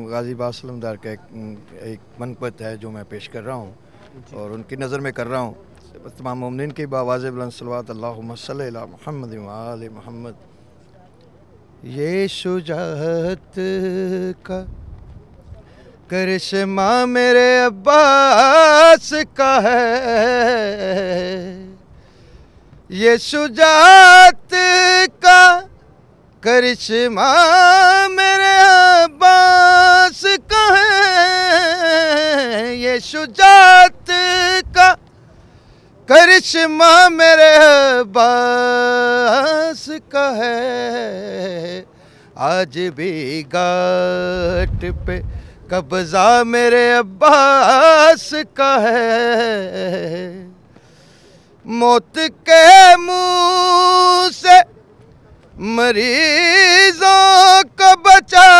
गाजी बासलमदार का एक, एक मनपत है जो मैं पेश कर रहा हूँ और उनकी नज़र में कर रहा हूँ तमाम ममिन की बाज़ बलसलवात अल्लाह महमद वाल महमद ये शुजात का करिश्मा मेरे अब्बास का है ये शुजात का करिश्मा मेरे पास कहें ये शुजात का करिश्मा मेरे बास का है आज भी गाट पे कब्जा मेरे अब्बास का है मौत के मुंह से मरीजों को बचा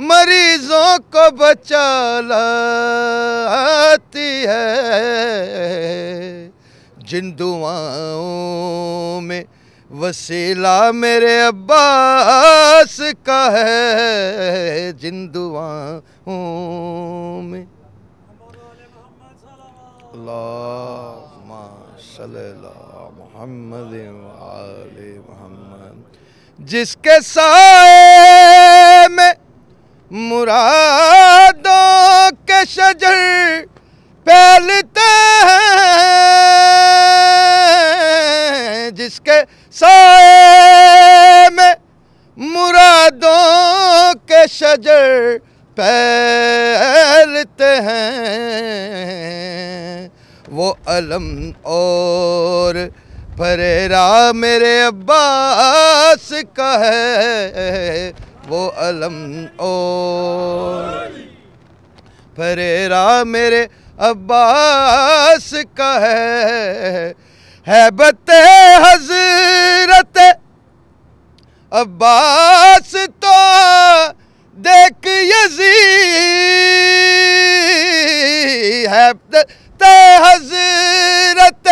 मरीजों को बचा लाती है जिन दुआओं में वसीला मेरे अब्बास का है जिन दुआओं में मोहम्मद मोहम्मद जिसके साए में मुरादों के शजर फैलते हैं जिसके साए में मुरादों के शजर फैलते हैं वो अलम और फरेरा मेरे अब्बास का है वो अलम ओ फरेरा मेरे अब्बास का है हैबत हजरत अब्बास तो देख यजी हैबत हजरत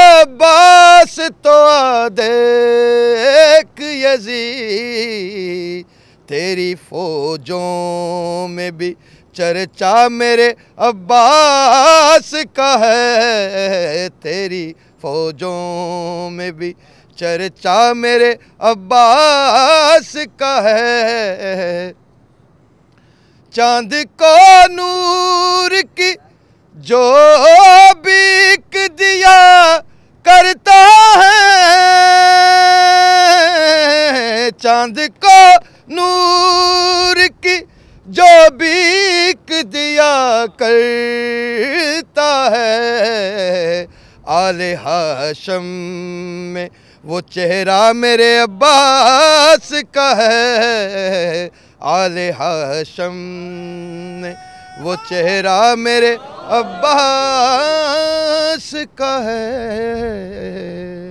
अब्बास तो दे यजी तेरी फौजों में भी चर्चा मेरे अब्बास का है तेरी फौजों में भी चर्चा मेरे अब्बास का है चांद को नूर की जो बिक दिया नूर की जो बीक दिया करता है आले हाशम में वो चेहरा मेरे अब्बास का है आले हाशम में वो चेहरा मेरे अब्बास का है